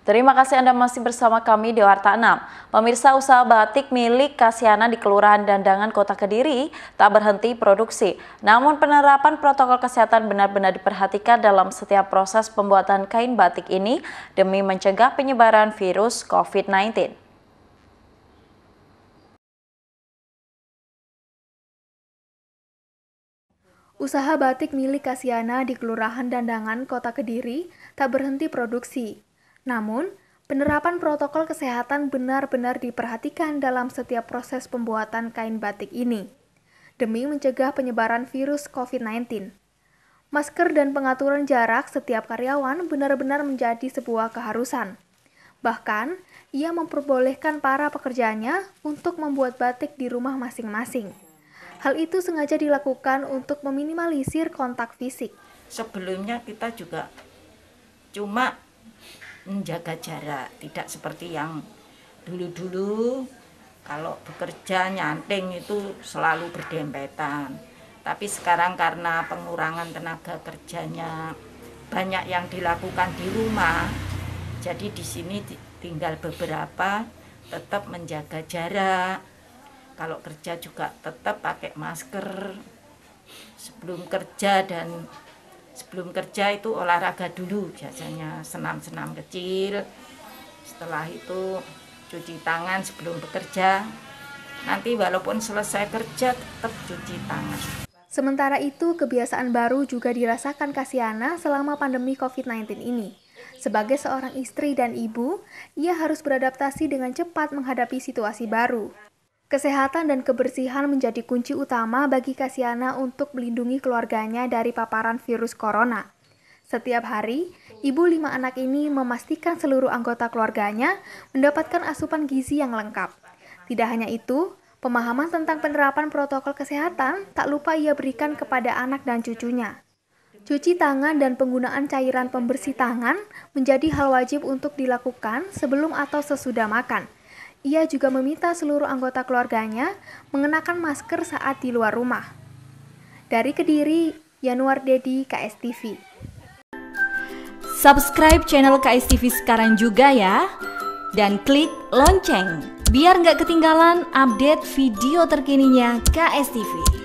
Terima kasih Anda masih bersama kami di Warta 6. Pemirsa usaha batik milik Kasiana di Kelurahan Dandangan Kota Kediri tak berhenti produksi. Namun penerapan protokol kesehatan benar-benar diperhatikan dalam setiap proses pembuatan kain batik ini demi mencegah penyebaran virus COVID-19. Usaha batik milik Kasiana di Kelurahan Dandangan Kota Kediri tak berhenti produksi. Namun, penerapan protokol kesehatan benar-benar diperhatikan dalam setiap proses pembuatan kain batik ini demi mencegah penyebaran virus COVID-19. Masker dan pengaturan jarak setiap karyawan benar-benar menjadi sebuah keharusan. Bahkan, ia memperbolehkan para pekerjanya untuk membuat batik di rumah masing-masing. Hal itu sengaja dilakukan untuk meminimalisir kontak fisik. Sebelumnya kita juga cuma menjaga jarak tidak seperti yang dulu-dulu kalau bekerja nyanting itu selalu berdempetan tapi sekarang karena pengurangan tenaga kerjanya banyak yang dilakukan di rumah jadi di sini tinggal beberapa tetap menjaga jarak kalau kerja juga tetap pakai masker sebelum kerja dan sebelum kerja itu olahraga dulu biasanya senam-senam kecil setelah itu cuci tangan sebelum bekerja nanti walaupun selesai kerja tetap cuci tangan Sementara itu, kebiasaan baru juga dirasakan Kasiana selama pandemi COVID-19 ini. Sebagai seorang istri dan ibu, ia harus beradaptasi dengan cepat menghadapi situasi baru. Kesehatan dan kebersihan menjadi kunci utama bagi Kasiana untuk melindungi keluarganya dari paparan virus corona. Setiap hari, ibu lima anak ini memastikan seluruh anggota keluarganya mendapatkan asupan gizi yang lengkap. Tidak hanya itu, pemahaman tentang penerapan protokol kesehatan tak lupa ia berikan kepada anak dan cucunya. Cuci tangan dan penggunaan cairan pembersih tangan menjadi hal wajib untuk dilakukan sebelum atau sesudah makan – ia juga meminta seluruh anggota keluarganya mengenakan masker saat di luar rumah. Dari Kediri, Januar Dedi, KSTV. Subscribe channel KSTV sekarang juga ya, dan klik lonceng biar nggak ketinggalan update video terkininya KSTV.